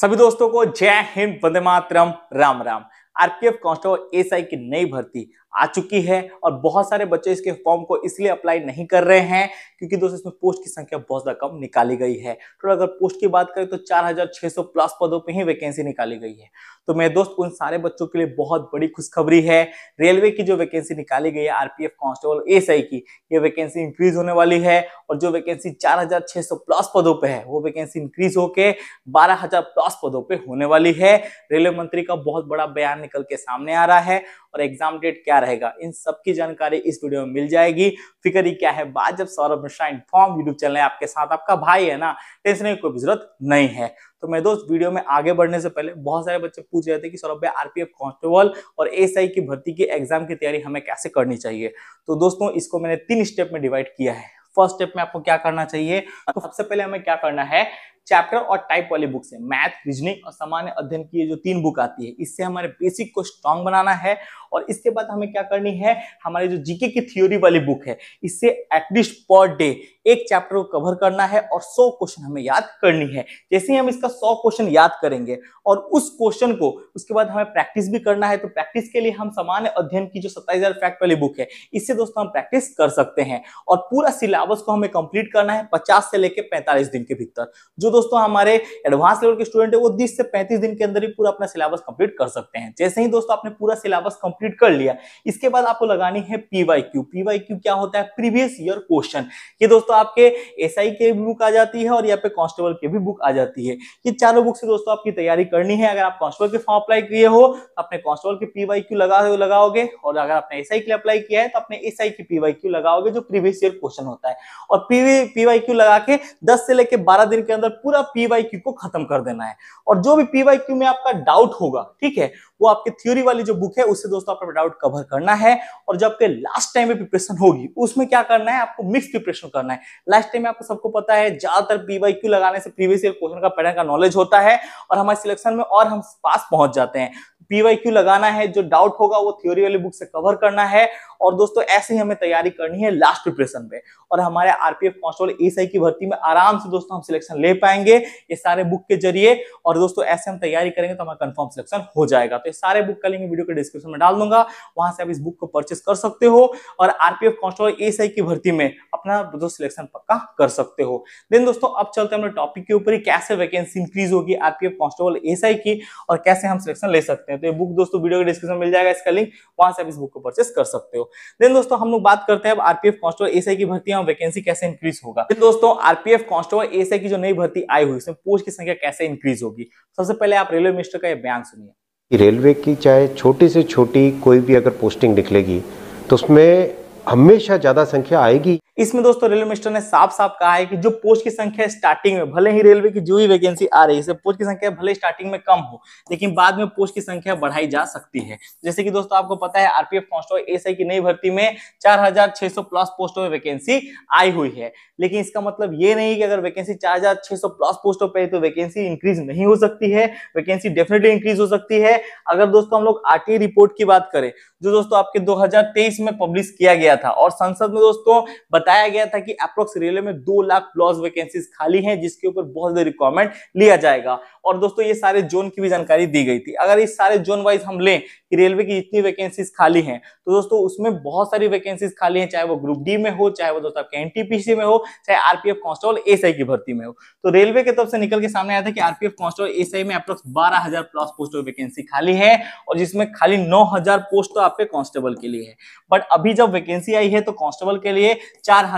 सभी दोस्तों को जय हिंद वंदे मातरम Ram Ram RPF constable SI की नई भर्ती आ चुकी है और बहुत सारे बच्चे इसके फॉर्म को इसलिए अप्लाई नहीं कर रहे हैं क्योंकि दोस्तों इसमें पोस्ट की संख्या बहुत ज़्यादा कम निकाली गई है तो अगर पोस्ट की बात करें तो 4,600 प्लस पदों पे ही वैकेंसी निकाली गई है तो मेरे दोस्त उन सारे बच्चों के लिए बहुत बड़ी खुशखबरी है रेलवे की जो वैकेंसी निकाली गई है आरपीएफ कांस्टेबल एस की ये वैकेंसी इंक्रीज होने वाली है और जो वैकेंसी 4,600 प्लस पदों पे है वो वैकेंसी इंक्रीज होके 12,000 प्लस पदों पे होने वाली है रेलवे मंत्री का बहुत बड़ा बयान निकल के सामने आ रहा है और एग्जाम डेट क्या क्या रहेगा इन सब की जानकारी इस वीडियो में मिल जाएगी फिक्र ही क्या है बात जब Saurabh Mishra inform YouTube channel है आपके साथ आपका भाई है ना टेंशन तो की कोई जरूरत नहीं है तो मैं दोस्त वीडियो में आगे बढ़ने से पहले बहुत सारे बच्चे पूछ रहे थे कि सौरभ भाई आरपीएफ कांस्टेबल और एसआई की भर्ती के एग्जाम की तैयारी हमें कैसे करनी चाहिए तो दोस्तों इसको मैंने तीन स्टेप में डिवाइड किया है फर्स्ट स्टेप में आपको क्या करना चाहिए तो सबसे पहले हमें क्या करना है चैप्टर और टाइप वाली बुक से मैथ रीजनिंग और सामान्य अध्ययन की ये जो तीन बुक आती है इससे हमारे बेसिक को स्ट्रांग बनाना है और इसके बाद हमें क्या करनी है हमारे जो जीके की थ्योरी वाली बुक है इससे एटलीस्ट पर डे एक चैप्टर को कवर करना है और सौ क्वेश्चन हमें याद करनी है जैसे ही हम इसका सौ क्वेश्चन याद करेंगे और उस क्वेश्चन को उसके बाद हमें प्रैक्टिस भी करना है तो प्रैक्टिस के लिए हम सामान्य अध्ययन की जो सत्ताईस फैक्ट वाली बुक है इससे दोस्तों हम प्रैक्टिस कर सकते हैं और पूरा सिलेबस को हमें कंप्लीट करना है पचास से लेकर पैंतालीस दिन के भीतर जो दोस्तों हमारे एडवांस लेवल के स्टूडेंट है वो बीस से पैंतीस दिन के अंदर ही पूरा अपना सिलेबस कंप्लीट कर सकते हैं जैसे ही दोस्तों आपने पूरा सिलेबस कंप्लीट कंप्लीट कर लिया इसके बाद आपको लगानी है पीवाईक्यू पीवाईक्यू क्या होता है प्रीवियस ईयर क्वेश्चन ये दोस्तों आपके एसआई के भी बुक आ जाती है और यहाँ पे कॉन्स्टेबल के भी बुक आ जाती है ये चारों बुक से दोस्तों आपकी तैयारी करनी है अगर आप कॉन्स्टेबल के फॉर्म अप्लाई किए हो तो अपने कॉन्स्टेबल के पीवाईक्यू लगा लगाओगे और अगर आपने आई के लिए अप्लाई किया है तो अपने एसआई की पीवाईक्यू लगाओगे जो प्रीवियस ईयर क्वेश्चन होता है और पीवाईक्यू लगा के दस से लेकर बारह दिन के अंदर पूरा पीवाईक्यू को खत्म कर देना है और जो भी पीवाईक्यू में आपका डाउट होगा ठीक है वो आपकी थ्योरी वाली जो बुक है उससे दोस्तों आपका डाउट कवर करना है और जब आपके लास्ट टाइम में प्रिपरेशन होगी उसमें क्या करना है आपको मिक्स प्रिपरेशन करना है लास्ट टाइम में आपको सबको पता है ज्यादातर पीवाई लगाने से प्रीवियस ईयर क्वेश्चन का पैटर्न का नॉलेज होता है और हमारे सिलेक्शन में और हम पास पहुंच जाते हैं पीवाईक्यू लगाना है जो डाउट होगा वो थ्योरी वाली बुक से कवर करना है और दोस्तों ऐसे ही हमें तैयारी करनी है लास्ट प्रिपरेशन में और हमारे आरपीएफ कांस्टेबल एसआई की भर्ती में आराम से दोस्तों हम सिलेक्शन ले पाएंगे ये सारे बुक के जरिए और दोस्तों ऐसे हम तैयारी करेंगे तो हमारा कंफर्म सिलेक्शन हो जाएगा तो ये सारे बुक का लिंक वीडियो के डिस्क्रिप्शन में डाल दूंगा वहां से आप इस बुक को परचेस कर सकते हो और आरपीएफ कांस्टेबल एसआई की भर्ती में अपना दोस्तों सिलेक्शन पक्का कर सकते हो देन दोस्तों अब चलते हैं टॉपिक के ऊपर कैसे वैकेंसी इंक्रीज होगी आरपीएफ कांस्टेबल एसआई की और कैसे हम सिलेक्शन ले सकते हैं तो ये बुक दोस्तों वीडियो के डिस्क्रिप्शन मिल जाएगा इसका लिंक वहां से आप इस बुक को परचेस कर सकते हो देन दोस्तों हम लोग बात करते हैं आरपीएफ कॉन्स्टेबल एसआई की भर्ती और वैकेंसी कैसे इंक्रीज होगा दोस्तों आरपीएफ कॉन्स्टेबल एसआई की जो नई भर्ती आई हुई उसमें पोस्ट की संख्या कैसे इंक्रीज होगी सबसे पहले आप रेलवे मिनिस्टर का यह बयान सुनिए रेलवे की चाहे छोटी से छोटी कोई भी अगर पोस्टिंग निकलेगी तो उसमें हमेशा ज़्यादा संख्या आएगी इसमें दोस्तों रेलवे मिनिस्टर ने साफ साफ कहा है कि जो पोस्ट की संख्या स्टार्टिंग में भले ही रेलवे की जो भी वैकेंसी आ रही है पोस्ट की संख्या भले स्टार्टिंग में कम हो लेकिन बाद में पोस्ट की संख्या बढ़ाई जा सकती है जैसे कि दोस्तों आपको पता है आरपीएफ कांस्टेबल एसआई की नई भर्ती में चार प्लस पोस्टों में वैकेंसी आई हुई है लेकिन इसका मतलब ये नहीं कि अगर वैकेंसी 4600 प्लस पोस्टों पर तो वैकेंसी इंक्रीज नहीं हो सकती है वैकेंसी डेफिनेटली इंक्रीज हो सकती है अगर दोस्तों हम लोग आरटी रिपोर्ट की बात करें जो दोस्तों आपके 2023 में पब्लिश किया गया था और संसद में दोस्तों बता बताया गया था कि अप्रोक्स रेलवे में दो लाख प्लस वैकेंसीज खाली हैं जिसके ऊपर बहुत ज्यादा रिक्वायरमेंट लिया जाएगा और दोस्तों ये सारे जोन की भी जानकारी दी गई थी अगर इस सारे जोन वाइज हम लें कि रेलवे की इतनी वैकेंसीज खाली हैं तो दोस्तों उसमें बहुत सारी वैकेंसीज खाली हैं चाहे वो ग्रुप डी में हो चाहे वो दोस्तों एन टीपीसी में हो चाहे आरपीएफ कांस्टेबल एसआई की भर्ती में हो तो रेलवे की तरफ से निकल के सामने आया था कि आरपीएफ कांस्टेबल एसआई में अप्रोक्स बारह प्लस पोस्ट वैकेंसी खाली है और जिसमें खाली नौ पोस्ट तो आपके कांस्टेबल के लिए है बट अभी जब वैकेंसी आई है तो कांस्टेबल के लिए चार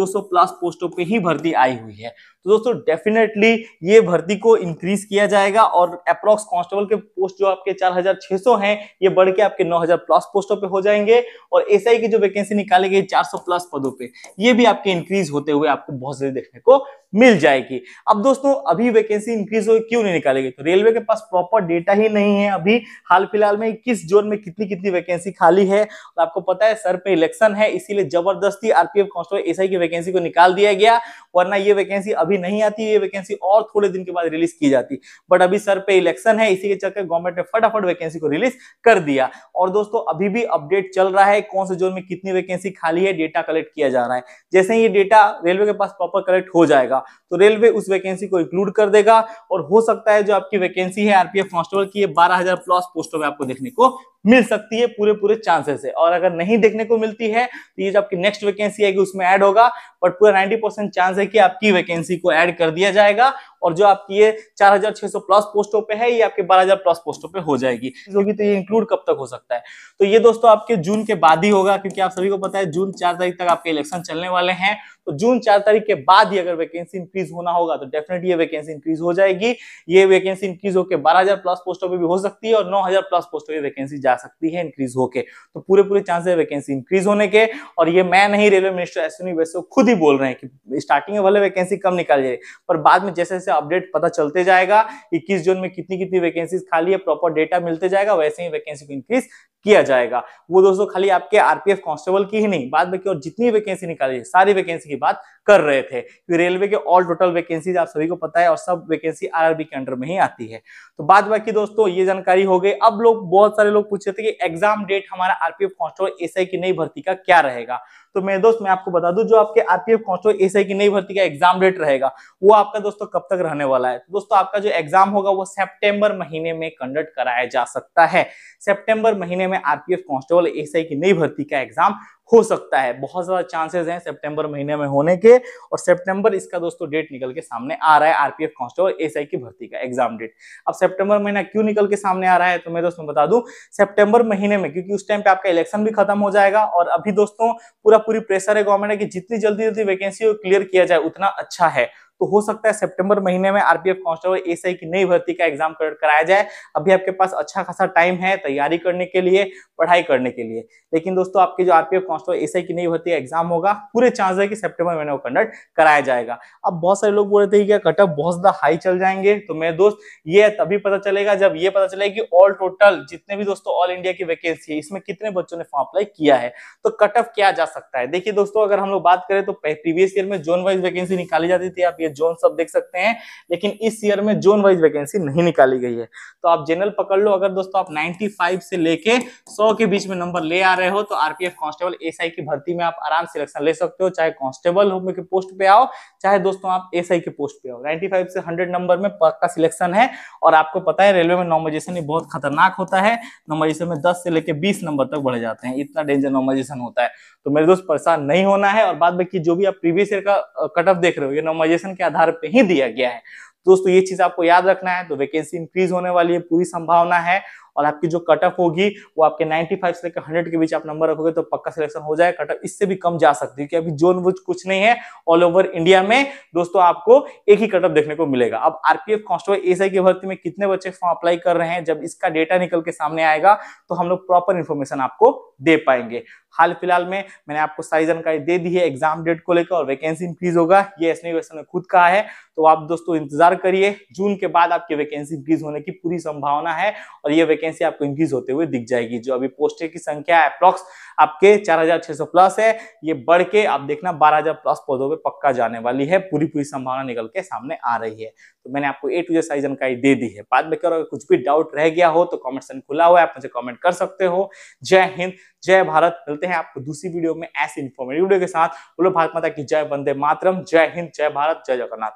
प्लस पोस्टों पर ही भर्ती आई हुई है तो दोस्तों डेफिनेटली ये भर्ती को इंक्रीज किया जाएगा और अप्रोक्स कांस्टेबल के पोस्ट जो आपके 4600 हैं ये बढ़ के आपके 9000 प्लस पोस्टों पे हो जाएंगे और एसआई की जो वैकेंसी निकाली गई सौ प्लस पदों पे ये भी आपके इंक्रीज होते हुए आपको बहुत जल्दी देखने को मिल जाएगी अब दोस्तों अभी वैकेंसी इंक्रीज हो क्यों नहीं निकालेगी तो रेलवे के पास प्रॉपर डेटा ही नहीं है अभी हाल फिलहाल में किस जोन में कितनी कितनी वैकेंसी खाली है और आपको पता है सर पे इलेक्शन है इसीलिए जबरदस्ती आरपीएफ कांस्टेबल एसआई की वैकेंसी को निकाल दिया गया वरना ये वैकेंसी अभी नहीं आती ये वैकेंसी और थोड़े दिन के बाद रिलीज की जाती बट अभी सर पे इलेक्शन है इसी के चलकर गवर्नमेंट ने फटाफट वैकेंसी को रिलीज कर दिया और दोस्तों अभी भी अपडेट चल रहा है कौन से जोन में कितनी वैकेंसी खाली है डेटा कलेक्ट किया जा रहा है जैसे ही ये डेटा रेलवे के पास प्रॉपर कलेक्ट हो जाएगा तो रेलवे उस वैकेंसी को इंक्लूड कर देगा और हो सकता है जो आपकी वैकेंसी है आरपीएफ कॉन्स्टेबल की बारह हजार प्लस पोस्टों में आपको देखने को मिल सकती है पूरे पूरे चांसेस है और अगर नहीं देखने को मिलती है तो ये जो आपकी नेक्स्ट वैकेंसी आएगी उसमें ऐड होगा बट पूरा 90 परसेंट चांस है कि आपकी वैकेंसी को ऐड कर दिया जाएगा और जो आपकी ये 4600 प्लस पोस्टों पे है ये आपके 12000 प्लस पोस्टों पे हो जाएगी होगी तो ये इंक्लूड कब तक हो सकता है तो ये दोस्तों आपके जून के बाद ही होगा क्योंकि आप सभी को पता है जून चार तारीख तक आपके इलेक्शन चलने वाले हैं तो जून चार तारीख के बाद ही अगर वैकेंसी इंक्रीज होना होगा तो डेफिनेटली ये वैकेंसी इंक्रीज हो जाएगी ये वैकेंसी इंक्रीज होकर बारह प्लस पोस्टों पर भी हो सकती है और नौ प्लस पोस्टों की वैकेंसी जा जा सकती है इंक्रीज होके तो पूरे पूरे चांसेस है वैकेंसी इंक्रीज होने के और ये मैं नहीं रेलवे मिनिस्टर अश्विनी वैसे खुद ही बोल रहे हैं कि स्टार्टिंग में भले वैकेंसी कम निकाल जाए पर बाद में जैसे जैसे अपडेट पता चलते जाएगा इक्कीस जून में कितनी कितनी वैकेंसी खाली है प्रॉपर डेटा मिलते जाएगा वैसे ही वैकेंसी को इंक्रीज किया जाएगा वो दोस्तों खाली आपके आरपीएफ कांस्टेबल की ही नहीं बाद में और जितनी वैकेंसी निकाली है सारी वैकेंसी की बात कर रहे थे तो रेलवे के ऑल टोटल वैकेंसीज आप सभी को पता है और सब वैकेंसी आरआरबी के अंडर में ही आती है तो बाद बाकी दोस्तों ये जानकारी हो गई अब लोग बहुत सारे लोग पूछ पूछे थे कि एग्जाम डेट हमारा आरपीएफ कॉन्स्टेबल एसआई की नई भर्ती का क्या रहेगा तो मेरे दोस्त मैं आपको बता दूं जो आपके आरपीएफ कॉन्स्टेबल एसआई की नई भर्ती का एग्जाम डेट रहेगा वो आपका दोस्तों कब तक रहने वाला है तो दोस्तों आपका जो एग्जाम होगा वो सेप्टेम्बर महीने में कंडक्ट कराया जा सकता है सेप्टेम्बर महीने में आरपीएफ कॉन्स्टेबल एसआई की नई भर्ती का एग्जाम हो सकता है बहुत ज्यादा चांसेस हैं सितंबर महीने में होने के और सितंबर इसका दोस्तों डेट निकल के सामने आ रहा है आरपीएफ कांस्टेबल एसआई की भर्ती का एग्जाम डेट अब सितंबर महीना क्यों निकल के सामने आ रहा है तो मैं दोस्तों बता दूं सितंबर महीने में क्योंकि उस टाइम पे आपका इलेक्शन भी खत्म हो जाएगा और अभी दोस्तों पूरा पूरी प्रेशर है गवर्नमेंट है कि जितनी जल्दी जल्दी वैकेंसी को क्लियर किया जाए उतना अच्छा है तो हो सकता है सितंबर महीने में आरपीएफ कांस्टेबल एसआई की नई भर्ती का एग्जाम कराया जाए अभी आपके पास अच्छा खासा टाइम है तैयारी करने के लिए पढ़ाई करने के लिए लेकिन दोस्तों आपके जो आरपीएफ कांस्टेबल एसआई की नई भर्ती का एग्जाम होगा पूरे चांस है कि सेप्टेम्बर महीने को कंडक्ट कराया जाएगा अब बहुत सारे लोग बोल रहे थे कि क्या कटअप बहुत ज्यादा हाई चल जाएंगे तो मेरे दोस्त ये तभी पता चलेगा जब ये पता चलेगा कि ऑल टोटल जितने भी दोस्तों ऑल इंडिया की वैकेंसी है इसमें कितने बच्चों ने फॉर्म अप्लाई किया है तो कटअप किया जा सकता है देखिए दोस्तों अगर हम लोग बात करें तो प्रीवियस ईयर में जोन वाइज वैकेंसी निकाली जाती थी आप ये जोन सब देख सकते हैं लेकिन इस ईयर में जोन वाइज वैकेंसी नहीं निकाली गई है तो आप जनरल पकड़ लो अगर दोस्तों आप 95 से लेके 100 के बीच में नंबर ले आ रहे हो तो आरपीएफ कांस्टेबल एसआई की भर्ती में आप आराम सिलेक्शन ले सकते हो चाहे कांस्टेबल हो के पोस्ट पे आओ चाहे दोस्तों आप एस के पोस्ट पे आओ 95 से हंड्रेड नंबर में पक्का सिलेक्शन है और आपको पता है रेलवे में नॉमिनेशन बहुत खतरनाक होता है नॉमोजेशन में दस से लेकर बीस नंबर तक बढ़ जाते हैं इतना डेंजर नॉमोजेशन होता है तो मेरे दोस्त परेशान नहीं होना है और बाद बाकी जो भी आप प्रीवियस ईयर का कट ऑफ देख रहे हो ये नॉमिनेशन के आधार पर ही दिया गया है दोस्तों ये चीज आपको याद रखना है तो वैकेंसी इंक्रीज होने वाली है पूरी संभावना है और आपकी जो कट ऑफ होगी वो आपके 95 से लेकर 100 के बीच आप नंबर रखोगे तो पक्का सिलेक्शन हो जाए कट ऑफ इससे भी कम जा सकती है क्योंकि अभी जोन वो कुछ नहीं है ऑल ओवर इंडिया में दोस्तों आपको एक ही कट ऑफ देखने को मिलेगा अब आरपीएफ कॉन्स्टेबल एसआई की भर्ती में कितने बच्चे फॉर्म अप्लाई कर रहे हैं जब इसका डेटा निकल के सामने आएगा तो हम लोग प्रॉपर इन्फॉर्मेशन आपको दे पाएंगे हाल फिलहाल में मैंने आपको सारी जानकारी दे दी है एग्जाम डेट को लेकर और वैकेंसी इंक्रीज होगा ये एस ने खुद कहा है तो आप दोस्तों इंतजार करिए जून के बाद आपकी वैकेंसी इंक्रीज होने की पूरी संभावना है और ये वैकेंसी वैकेंसी आपको इंक्रीज होते हुए दिख जाएगी जो अभी पोस्टर की संख्या अप्रोक्स आपके 4600 प्लस है ये बढ़ के आप देखना 12000 प्लस पौधों पे पक्का जाने वाली है पूरी पूरी संभावना निकल के सामने आ रही है तो मैंने आपको ए टू जे सारी जानकारी दे दी है बाद में अगर कुछ भी डाउट रह गया हो तो कॉमेंट सेक्शन खुला हुआ है आप मुझे कॉमेंट कर सकते हो जय हिंद जय भारत मिलते हैं आपको दूसरी वीडियो में ऐसे इन्फॉर्मेटिव वीडियो के साथ बोलो भारत माता की जय वंदे मातरम जय हिंद जय भारत जय जगन्नाथ